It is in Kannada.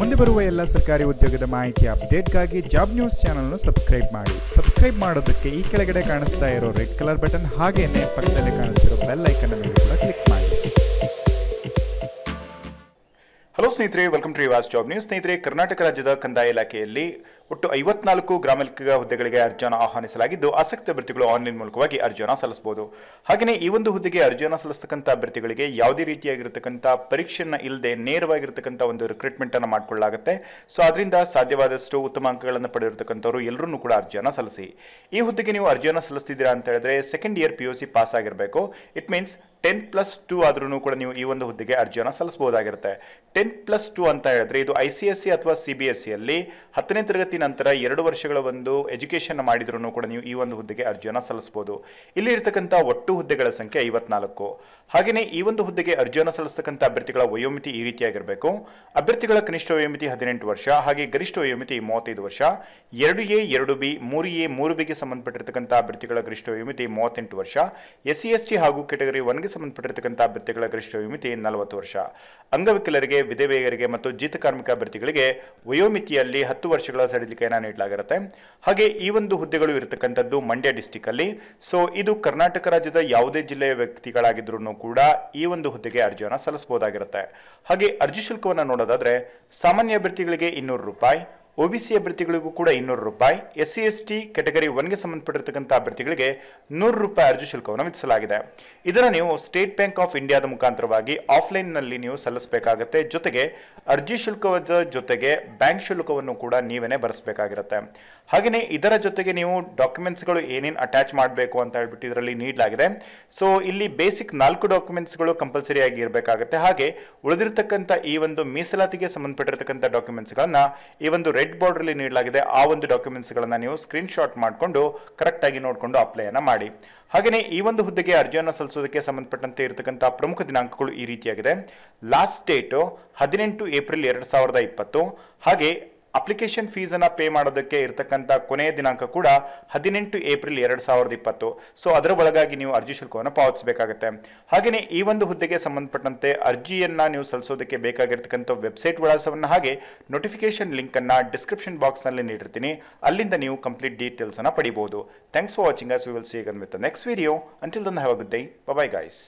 ಮುಂದೆ ಬರುವ ಎಲ್ಲ ಸರ್ಕಾರಿ ಉದ್ಯೋಗದ ಮಾಹಿತಿ ಅಪ್ಡೇಟ್ಗಾಗಿ ಜಾಬ್ ನ್ಯೂಸ್ ಚಾನಲ್ನ ಸಬ್ಸ್ಕ್ರೈಬ್ ಮಾಡಿ ಸಬ್ಸ್ಕ್ರೈಬ್ ಮಾಡೋದಕ್ಕೆ ಈ ಕೆಳಗಡೆ ಕಾಣಿಸ್ತಾ ಇರೋ ರೆಡ್ ಕಲರ್ ಬಟನ್ ಹಾಗೆಯೇ ಪಕ್ಕದಲ್ಲಿ ಕಾಣಿಸ್ತಿರೋ ಬೆಲ್ ಐಕನ್ ಅನ್ನು ಕೂಡ ಕ್ಲಿಕ್ ಮಾಡಿ ಹಲೋ ಸ್ನೇಹಿತರೆ welcome to Yuva's job news ಸ್ನೇಹಿತರೆ ಕರ್ನಾಟಕ ರಾಜ್ಯದ ಕಂದಾಯ ಇಲಾಖೆಯಲ್ಲಿ ಒಟ್ಟು ಐವತ್ನಾಲ್ಕು ಗ್ರಾಮ ಹುದ್ದೆಗಳಿಗೆ ಅರ್ಜಿಯನ್ನು ಆಹ್ವಾನಿಸಲಾಗಿದ್ದು ಆಸಕ್ತ ಅಭ್ಯರ್ಥಿಗಳು ಆನ್ಲೈನ್ ಮೂಲಕವಾಗಿ ಅರ್ಜಿಯನ್ನು ಸಲ್ಲಿಸಬಹುದು ಹಾಗೆಯೇ ಈ ಒಂದು ಹುದ್ದೆಗೆ ಅರ್ಜಿಯನ್ನು ಸಲ್ಲಿಸತಕ್ಕಂಥ ಅಭ್ಯರ್ಥಿಗಳಿಗೆ ಯಾವುದೇ ರೀತಿಯಾಗಿರತಕ್ಕಂಥ ಪರೀಕ್ಷೆಯನ್ನು ಇಲ್ಲದೆ ನೇರವಾಗಿರತಕ್ಕಂಥ ಒಂದು ರಿಕ್ರೂಟ್ಮೆಂಟ್ ಅನ್ನು ಮಾಡಿಕೊಳ್ಳಲಾಗುತ್ತೆ ಸೊ ಅದರಿಂದ ಸಾಧ್ಯವಾದಷ್ಟು ಉತ್ತಮ ಅಂಕಗಳನ್ನು ಪಡೆದಿರತಕ್ಕಂಥವರು ಎಲ್ಲರೂ ಕೂಡ ಅರ್ಜಿಯನ್ನು ಸಲ್ಲಿಸಿ ಈ ಹುದ್ದೆಗೆ ನೀವು ಅರ್ಜಿಯನ್ನು ಸಲ್ಲಿಸ್ತಿದ್ದೀರಾ ಅಂತ ಹೇಳಿದ್ರೆ second year P U C pass ಆಗಿರಬೇಕು it means ten plus two ಆದ್ರೂ ಕೂಡ ನೀವು ಈ ಒಂದು ಹುದ್ದೆಗೆ ಅರ್ಜಿಯನ್ನು ಸಲ್ಲಿಸಬಹುದಾಗಿರುತ್ತೆ ಟೆನ್ ಪ್ಲಸ್ ಟೂ ಅಂತ ಹೇಳಿದ್ರೆ ಇದು ಐ ಸಿ ಎಸ್ ಸಿ ಅಥವಾ ಸಿ ಬಿ ಎಸ್ ಸಿಯಲ್ಲಿ e ಹತ್ತನೇ ತರಗತಿ ನಂತರ ಎರಡು ವರ್ಷಗಳ ಒಂದು ಎಜುಕೇಷನ್ ಮಾಡಿದ್ರು ಕೂಡ ನೀವು ಈ ಒಂದು ಹುದ್ದೆಗೆ ಅರ್ಜಿಯನ್ನು ಸಲ್ಲಿಸಬಹುದು ಇಲ್ಲಿ ಇರತಕ್ಕಂಥ ಒಟ್ಟು ಹುದ್ದೆಗಳ ಸಂಖ್ಯೆ ಐವತ್ನಾಲ್ಕು ಹಾಗೆಯೇ ಈ ಒಂದು ಹುದ್ದೆಗೆ ಅರ್ಜಿಯನ್ನು ಸಲ್ಲಿಸತಕ್ಕಂಥ ಅಭ್ಯರ್ಥಿಗಳ ವಯೋಮಿತಿ ಈ ರೀತಿಯಾಗಿರಬೇಕು ಅಭ್ಯರ್ಥಿಗಳ ಕನಿಷ್ಠ ವಯೋಮಿತಿ ಹದಿನೆಂಟು ವರ್ಷ ಹಾಗೆ ಗರಿಷ್ಠ ವಯೋಮಿತಿ ಮೂವತ್ತೈದು ವರ್ಷ ಎರಡು ಎ ಎರಡು ಬಿ ಮೂರು ಎ ಮೂರು ಬಿಗೆ ಸಂಬಂಧಪಟ್ಟಿರತಕ್ಕಂಥ ಅಭ್ಯರ್ಥಿಗಳ ಗರಿಷ್ಠ ವಯೋಮಿತಿ ಮೂವತ್ತೆಂಟು ವರ್ಷ ಎಸ್ ಸಿ ಟಿ ಹಾಗೂ ಕೆಟಗರಿ ಒನ್ಗೆ ಸಂಬಂಧಪಟ್ಟಿರತಕ್ಕಂಥ ಅಭ್ಯರ್ಥಿಗಳ ಗರಿಷ್ಠ ವಯೋಮಿತಿ ನಲವತ್ತು ವರ್ಷ ಅಂಗವಿಕಲರಿಗೆ ವಿಧವೆಯರಿಗೆ ಮತ್ತು ಜೀತ ಕಾರ್ಮಿಕ ಅಭ್ಯರ್ಥಿಗಳಿಗೆ ವಯೋಮಿತಿಯಲ್ಲಿ ಹತ್ತು ವರ್ಷಗಳ ಸಡಿ ನೀಡಲಾಗಿರುತ್ತೆ ಹಾಗೆ ಈ ಒಂದು ಹುದ್ದೆಗಳು ಇರತಕ್ಕಂಥದ್ದು ಮಂಡ್ಯ ಡಿಸ್ಟಿಕ್ ಅಲ್ಲಿ ಸೊ ಇದು ಕರ್ನಾಟಕ ರಾಜ್ಯದ ಯಾವುದೇ ಜಿಲ್ಲೆಯ ವ್ಯಕ್ತಿಗಳಾಗಿದ್ರು ಕೂಡ ಈ ಒಂದು ಹುದ್ದೆಗೆ ಅರ್ಜಿಯನ್ನು ಸಲ್ಲಿಸಬಹುದಾಗಿರುತ್ತೆ ಹಾಗೆ ಅರ್ಜಿ ಶುಲ್ಕವನ್ನು ನೋಡೋದಾದ್ರೆ ಸಾಮಾನ್ಯ ಅಭ್ಯರ್ಥಿಗಳಿಗೆ ಇನ್ನೂರು ರೂಪಾಯಿ ಒಬಿಸಿ ಅಭ್ಯರ್ಥಿಗಳಿಗೂ ಕೂಡ ಇನ್ನೂರು ರೂಪಾಯಿ S C S T category ಒನ್ಗೆ ಸಂಬಂಧಪಟ್ಟಿರತಕ್ಕಂಥ ಅಭ್ಯರ್ಥಿಗಳಿಗೆ ನೂರು ರೂಪಾಯಿ ಅರ್ಜಿ ಶುಲ್ಕವನ್ನು ವಿಧಿಸಲಾಗಿದೆ ಇದನ್ನು ನೀವು ಸ್ಟೇಟ್ ಬ್ಯಾಂಕ್ ಆಫ್ ಇಂಡಿಯಾದ ಮುಖಾಂತರವಾಗಿ ಆಫ್ಲೈನ್ನಲ್ಲಿ ನೀವು ಸಲ್ಲಿಸಬೇಕಾಗುತ್ತೆ ಜೊತೆಗೆ ಅರ್ಜಿ ಶುಲ್ಕದ ಜೊತೆಗೆ ಬ್ಯಾಂಕ್ ಶುಲ್ಕವನ್ನು ಕೂಡ ನೀವೇನೆ ಬರೆಸಬೇಕಾಗಿರುತ್ತೆ ಹಾಗೆಯೇ ಇದರ ಜೊತೆಗೆ ನೀವು ಡಾಕ್ಯುಮೆಂಟ್ಸ್ಗಳು ಏನೇನು ಅಟ್ಯಾಚ್ ಮಾಡಬೇಕು ಅಂತ ಹೇಳ್ಬಿಟ್ಟು ಇದರಲ್ಲಿ ನೀಡಲಾಗಿದೆ ಸೊ ಇಲ್ಲಿ ಬೇಸಿಕ್ ನಾಲ್ಕು ಡಾಕ್ಯುಮೆಂಟ್ಸ್ಗಳು ಕಂಪಲ್ಸರಿಯಾಗಿ ಇರಬೇಕಾಗುತ್ತೆ ಹಾಗೆ ಉಳಿದಿರತಕ್ಕಂಥ ಈ ಒಂದು ಮೀಸಲಾತಿಗೆ ಸಂಬಂಧಪಟ್ಟಿರತಕ್ಕಂಥ ಡಾಕ್ಯುಮೆಂಟ್ಸ್ಗಳನ್ನು ಈ ಒಂದು ರೆಡ್ ರೆಡ್ ಬೋರ್ಡ್ ಅಲ್ಲಿ ನೀಡಲಾಗಿದೆ ಆ ಒಂದು ಡಾಕ್ಯುಮೆಂಟ್ಸ್ ಗಳನ್ನ ನೀವು ಸ್ಕ್ರೀನ್ ಶಾಟ್ ಮಾಡಿಕೊಂಡು ಕರೆಕ್ಟ್ ಆಗಿ ನೋಡಿಕೊಂಡು ಅಪ್ಲೈಯನ್ನು ಮಾಡಿ ಹಾಗೆಯೇ ಈ ಒಂದು ಹುದ್ದೆಗೆ ಅರ್ಜಿಯನ್ನು ಸಲ್ಲಿಸೋದಕ್ಕೆ ಸಂಬಂಧಪಟ್ಟಂತೆ ಇರತಕ್ಕಂಥ ಪ್ರಮುಖ ದಿನಾಂಕಗಳು ಈ ರೀತಿಯಾಗಿದೆ ಲಾಸ್ಟ್ ಡೇಟು ಹದಿನೆಂಟು ಏಪ್ರಿಲ್ ಎರಡು ಸಾವಿರದ ಇಪ್ಪತ್ತು ಹಾಗೆ ಅಪ್ಲಿಕೇಶನ್ ಫೀಸನ್ನು ಪೇ ಮಾಡೋದಕ್ಕೆ ಇರತಕ್ಕಂಥ ಕೊನೆಯ ದಿನಾಂಕ ಕೂಡ ಹದಿನೆಂಟು ಏಪ್ರಿಲ್ ಎರಡು ಸಾವಿರದ ಇಪ್ಪತ್ತು ಸೊ ಅದರ ಒಳಗಾಗಿ ನೀವು ಅರ್ಜಿ ಶುಲ್ಕವನ್ನು ಪಾವತಿಸಬೇಕಾಗುತ್ತೆ ಹಾಗೆಯೇ ಈ ಒಂದು ಹುದ್ದೆಗೆ ಸಂಬಂಧಪಟ್ಟಂತೆ ಅರ್ಜಿಯನ್ನು ನೀವು ಸಲ್ಲಿಸೋದಕ್ಕೆ ಬೇಕಾಗಿರ್ತಕ್ಕಂಥ ವೆಬ್ಸೈಟ್ ವಿಳಾಸವನ್ನು ಹಾಗೆ ನೋಟಿಫಿಕೇಶನ್ ಲಿಂಕನ್ನು ಡಿಸ್ಕ್ರಿಪ್ಷನ್ ಬಾಕ್ಸ್ನಲ್ಲಿ ನೀಡಿರ್ತೀನಿ ಅಲ್ಲಿಂದ ನೀವು ಕಂಪ್ಲೀಟ್ ಡೀಟೇಲ್ಸನ್ನು ಪಡಿಬೋದು thanks for watching us will see again with the next video until then have a good day bye guys